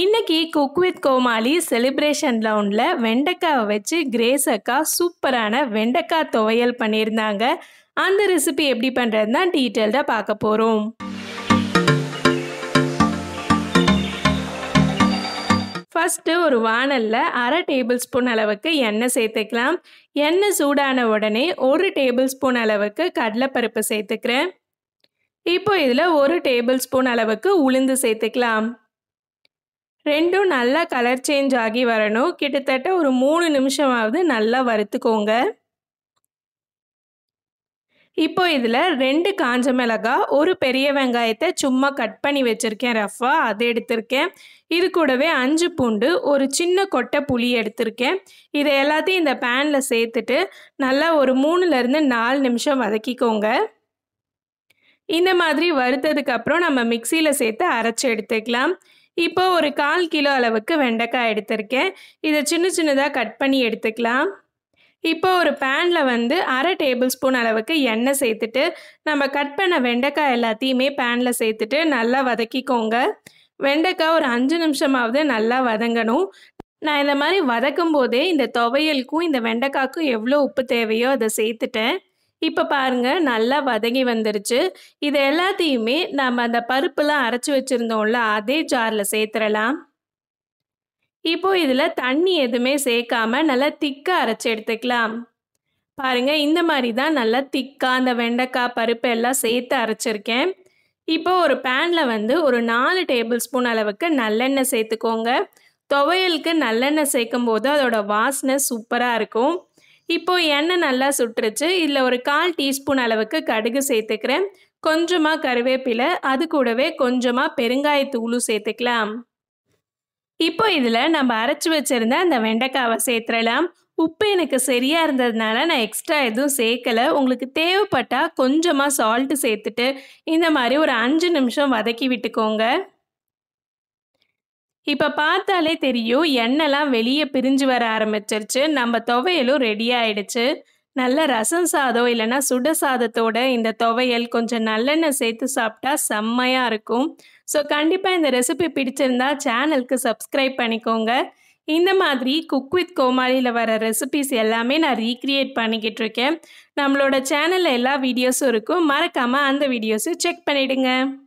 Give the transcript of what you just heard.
இன்றைக்கி cook with Komali celebration லவுண்டில் வெண்டைக்காவை வச்சு கிரேஸ் அக்கா சூப்பரான வெண்டைக்காய் துவையல் பண்ணியிருந்தாங்க அந்த ரெசிபி எப்படி பண்ணுறது தான் டீட்டெயில்டாக பார்க்க போகிறோம் ஃபஸ்ட்டு ஒரு வானலில் அரை டேபிள் ஸ்பூன் அளவுக்கு எண்ணெய் சேர்த்துக்கலாம் எண்ணெய் சூடான உடனே ஒரு டேபிள் ஸ்பூன் அளவுக்கு கடலைப்பருப்பு சேர்த்துக்கிறேன் இப்போ இதில் ஒரு டேபிள் ஸ்பூன் அளவுக்கு உளுந்து சேர்த்துக்கலாம் ரெண்டும் நல்லா கலர் சேஞ்ச் ஆகி வரணும் கிட்டத்தட்ட ஒரு மூணு நிமிஷமாவது நல்லா வறுத்துக்கோங்க இப்போ இதில் ரெண்டு காஞ்ச மிளகா ஒரு பெரிய வெங்காயத்தை சும்மா கட் பண்ணி வச்சுருக்கேன் ரஃபாக அதை எடுத்திருக்கேன் இது கூடவே அஞ்சு பூண்டு ஒரு சின்ன கொட்டை புளி எடுத்திருக்கேன் இதை எல்லாத்தையும் இந்த பேனில் சேர்த்துட்டு நல்லா ஒரு மூணுலேருந்து நாலு நிமிஷம் வதக்கிக்கோங்க இந்த மாதிரி வறுத்ததுக்கப்புறம் நம்ம மிக்சியில் சேர்த்து அரைச்சி எடுத்துக்கலாம் இப்போ ஒரு கால் கிலோ அளவுக்கு வெண்டைக்காய் எடுத்திருக்கேன் இதை சின்ன சின்னதாக கட் பண்ணி எடுத்துக்கலாம் இப்போ ஒரு பேனில் வந்து அரை டேபிள் ஸ்பூன் அளவுக்கு எண்ணெய் சேர்த்துட்டு நம்ம கட் பண்ண வெண்டைக்காய் எல்லாத்தையுமே பேனில் சேர்த்துட்டு நல்லா வதக்கிக்கோங்க வெண்டைக்காய் ஒரு அஞ்சு நிமிஷமாவது நல்லா வதங்கணும் நான் இந்த மாதிரி வதக்கும் போதே இந்த துவையலுக்கும் இந்த வெண்டைக்காய்க்கும் எவ்வளோ உப்பு தேவையோ அதை சேர்த்துட்டேன் இப்போ பாருங்கள் நல்லா வதங்கி வந்துருச்சு இது எல்லாத்தையுமே நம்ம அந்த பருப்புலாம் அரைச்சி வச்சுருந்தோம்ல அதே ஜாரில் சேர்த்துடலாம் இப்போது இதில் தண்ணி எதுவுமே சேர்க்காம நல்லா திக்காக அரைச்சி எடுத்துக்கலாம் பாருங்கள் இந்த மாதிரி தான் நல்லா திக்காக அந்த வெண்டைக்காய் பருப்பு எல்லாம் சேர்த்து அரைச்சிருக்கேன் இப்போ ஒரு பேனில் வந்து ஒரு நாலு டேபிள் ஸ்பூன் அளவுக்கு நல்லெண்ணெய் சேர்த்துக்கோங்க துவையலுக்கு நல்லெண்ணெய் சேர்க்கும் போது அதோட வாசனை சூப்பராக இருக்கும் இப்போ எண்ணெய் நல்லா சுட்டுருச்சு இதில் ஒரு கால் டீஸ்பூன் அளவுக்கு கடுகு சேர்த்துக்கிறேன் கொஞ்சமாக கருவேப்பிலை அது கூடவே கொஞ்சமாக பெருங்காயத்தூளும் சேர்த்துக்கலாம் இப்போ இதில் நம்ம அரைச்சி வச்சுருந்த அந்த வெண்டைக்காவை சேர்த்துடலாம் உப்பு எனக்கு சரியாக இருந்ததுனால நான் எக்ஸ்ட்ரா எதுவும் சேர்க்கலை உங்களுக்கு தேவைப்பட்டால் கொஞ்சமாக சால்ட்டு சேர்த்துட்டு இந்த மாதிரி ஒரு அஞ்சு நிமிஷம் வதக்கி விட்டுக்கோங்க இப்போ பார்த்தாலே தெரியும் எண்ணெய்லாம் வெளியே பிரிஞ்சு வர ஆரம்பிச்சிருச்சு நம்ம துவையலும் ரெடி ஆயிடுச்சு நல்ல ரசம் சாதம் இல்லைன்னா சுட சாதத்தோட இந்த துவையல் கொஞ்சம் நல்லெண்ணெய் சேர்த்து சாப்பிட்டா செம்மையாக இருக்கும் ஸோ கண்டிப்பாக இந்த ரெசிபி பிடிச்சிருந்தா சேனலுக்கு சப்ஸ்கிரைப் பண்ணிக்கோங்க இந்த மாதிரி குக் வித் கோமாளியில் வர ரெசிபிஸ் எல்லாமே நான் ரீக்ரியேட் பண்ணிக்கிட்டு இருக்கேன் நம்மளோட சேனலில் எல்லா வீடியோஸும் இருக்கும் மறக்காமல் அந்த வீடியோஸும் செக் பண்ணிவிடுங்க